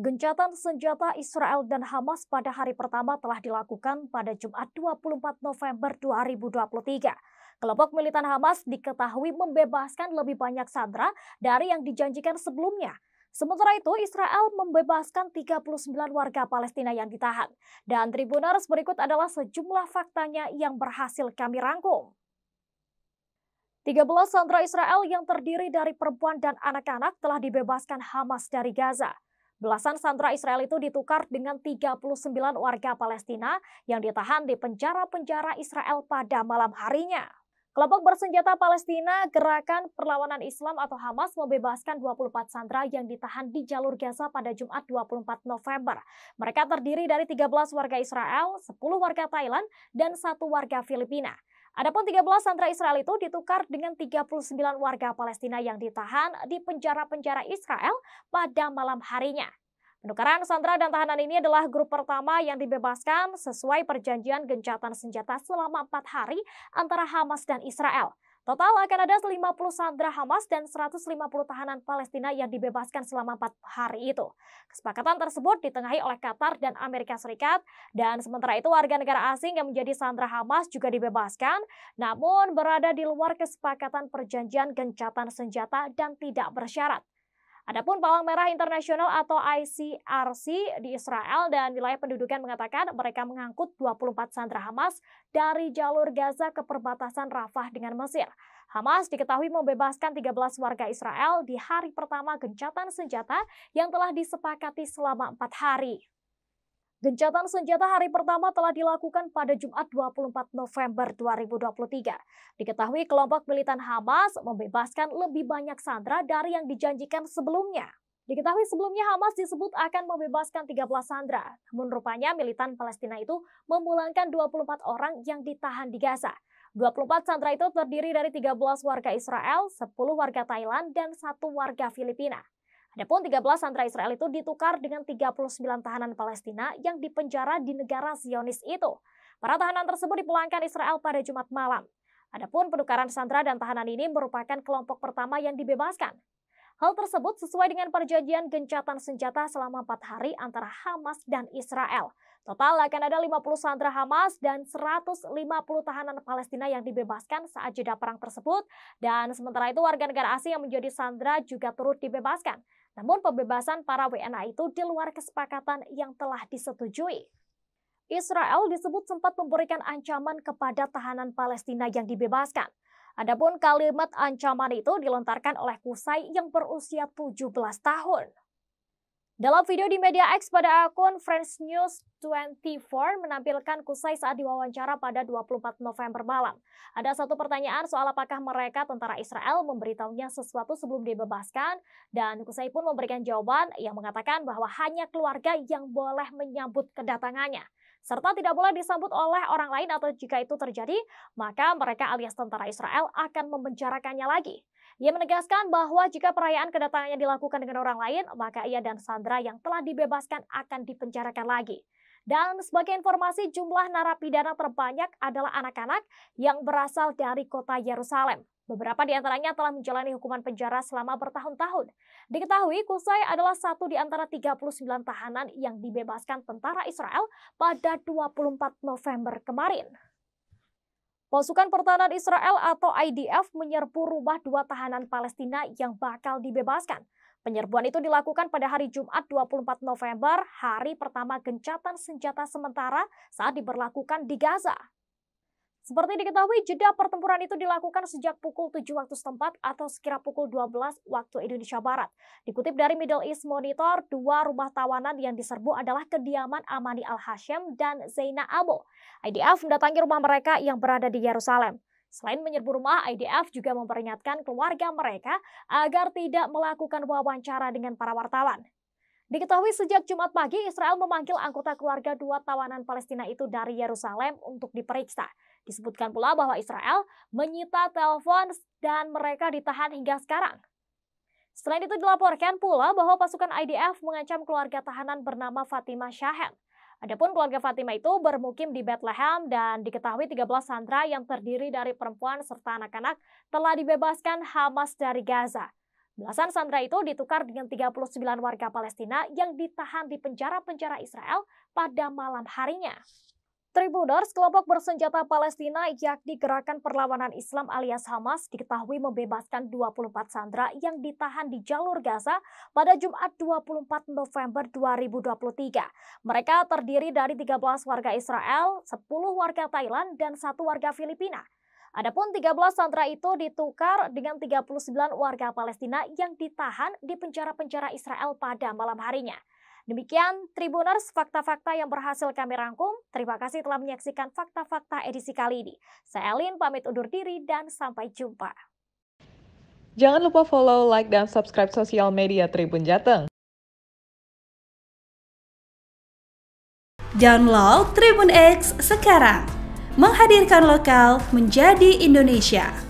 Gencatan senjata Israel dan Hamas pada hari pertama telah dilakukan pada Jumat 24 November 2023. Kelompok militan Hamas diketahui membebaskan lebih banyak sandera dari yang dijanjikan sebelumnya. Sementara itu, Israel membebaskan 39 warga Palestina yang ditahan. Dan Tribuners berikut adalah sejumlah faktanya yang berhasil kami rangkum. 13 sandera Israel yang terdiri dari perempuan dan anak-anak telah dibebaskan Hamas dari Gaza. Belasan sandera Israel itu ditukar dengan 39 warga Palestina yang ditahan di penjara-penjara Israel pada malam harinya. Kelompok bersenjata Palestina Gerakan Perlawanan Islam atau Hamas membebaskan 24 sandera yang ditahan di jalur Gaza pada Jumat 24 November. Mereka terdiri dari 13 warga Israel, 10 warga Thailand, dan satu warga Filipina. Adapun 13 sandera Israel itu ditukar dengan 39 warga Palestina yang ditahan di penjara-penjara Israel pada malam harinya. Penukaran sandera dan tahanan ini adalah grup pertama yang dibebaskan sesuai perjanjian gencatan senjata selama empat hari antara Hamas dan Israel. Total akan ada 50 sandera Hamas dan 150 tahanan Palestina yang dibebaskan selama 4 hari itu. Kesepakatan tersebut ditengahi oleh Qatar dan Amerika Serikat dan sementara itu warga negara asing yang menjadi sandera Hamas juga dibebaskan namun berada di luar kesepakatan perjanjian gencatan senjata dan tidak bersyarat. Adapun Palang Merah Internasional atau ICRC di Israel dan wilayah pendudukan mengatakan mereka mengangkut 24 sandera Hamas dari jalur Gaza ke perbatasan Rafah dengan Mesir. Hamas diketahui membebaskan 13 warga Israel di hari pertama gencatan senjata yang telah disepakati selama empat hari. Gencatan senjata hari pertama telah dilakukan pada Jumat 24 November 2023. Diketahui kelompok militan Hamas membebaskan lebih banyak sandera dari yang dijanjikan sebelumnya. Diketahui sebelumnya Hamas disebut akan membebaskan 13 sandera, namun rupanya militan Palestina itu memulangkan 24 orang yang ditahan di Gaza. 24 sandera itu terdiri dari 13 warga Israel, 10 warga Thailand, dan satu warga Filipina. Adapun 13 sandera Israel itu ditukar dengan 39 tahanan Palestina yang dipenjara di negara Zionis itu. Para tahanan tersebut dipulangkan Israel pada Jumat malam. Adapun penukaran sandera dan tahanan ini merupakan kelompok pertama yang dibebaskan. Hal tersebut sesuai dengan perjanjian gencatan senjata selama 4 hari antara Hamas dan Israel. Total akan ada 50 sandera Hamas dan 150 tahanan Palestina yang dibebaskan saat jeda perang tersebut. Dan sementara itu warga negara asing yang menjadi sandera juga turut dibebaskan. Namun pembebasan para WNA itu di luar kesepakatan yang telah disetujui. Israel disebut sempat memberikan ancaman kepada tahanan Palestina yang dibebaskan. Adapun kalimat ancaman itu dilontarkan oleh Kusai yang berusia 17 tahun. Dalam video di Media X pada akun Friends News 24 menampilkan Kusai saat diwawancara pada 24 November malam. Ada satu pertanyaan soal apakah mereka tentara Israel memberitahunya sesuatu sebelum dibebaskan dan Kusai pun memberikan jawaban yang mengatakan bahwa hanya keluarga yang boleh menyambut kedatangannya serta tidak boleh disambut oleh orang lain atau jika itu terjadi, maka mereka alias tentara Israel akan memenjarakannya lagi. Ia menegaskan bahwa jika perayaan kedatangannya dilakukan dengan orang lain, maka ia dan Sandra yang telah dibebaskan akan dipenjarakan lagi. Dan sebagai informasi, jumlah narapidana terbanyak adalah anak-anak yang berasal dari kota Yerusalem. Beberapa di antaranya telah menjalani hukuman penjara selama bertahun-tahun. Diketahui Kusai adalah satu di antara 39 tahanan yang dibebaskan tentara Israel pada 24 November kemarin. Pasukan Pertahanan Israel atau IDF menyerbu rumah dua tahanan Palestina yang bakal dibebaskan. Penyerbuan itu dilakukan pada hari Jumat 24 November, hari pertama gencatan senjata sementara saat diberlakukan di Gaza. Seperti diketahui, jeda pertempuran itu dilakukan sejak pukul 7 waktu setempat atau sekira pukul 12 waktu Indonesia Barat. Dikutip dari Middle East Monitor, dua rumah tawanan yang diserbu adalah kediaman Amani al Hashem dan Zaina Abo. IDF mendatangi rumah mereka yang berada di Yerusalem. Selain menyerbu rumah, IDF juga memperingatkan keluarga mereka agar tidak melakukan wawancara dengan para wartawan. Diketahui sejak Jumat pagi, Israel memanggil anggota keluarga dua tawanan Palestina itu dari Yerusalem untuk diperiksa. Disebutkan pula bahwa Israel menyita telepon dan mereka ditahan hingga sekarang. Selain itu dilaporkan pula bahwa pasukan IDF mengancam keluarga tahanan bernama Fatima Shahen. Adapun keluarga Fatima itu bermukim di Bethlehem dan diketahui 13 sandra yang terdiri dari perempuan serta anak-anak telah dibebaskan Hamas dari Gaza. Belasan sandra itu ditukar dengan 39 warga Palestina yang ditahan di penjara-penjara Israel pada malam harinya. Tribuners, kelompok bersenjata Palestina yakni Gerakan Perlawanan Islam alias Hamas diketahui membebaskan 24 sandera yang ditahan di jalur Gaza pada Jumat 24 November 2023. Mereka terdiri dari 13 warga Israel, 10 warga Thailand, dan satu warga Filipina. Adapun 13 sandera itu ditukar dengan 39 warga Palestina yang ditahan di penjara-penjara Israel pada malam harinya. Demikian Tribuners fakta-fakta yang berhasil kami rangkum. Terima kasih telah menyaksikan fakta-fakta edisi kali ini. Saya Elin pamit undur diri dan sampai jumpa. Jangan lupa follow, like, dan subscribe sosial media Tribun Jateng. Download Tribun X sekarang. Menghadirkan lokal menjadi Indonesia.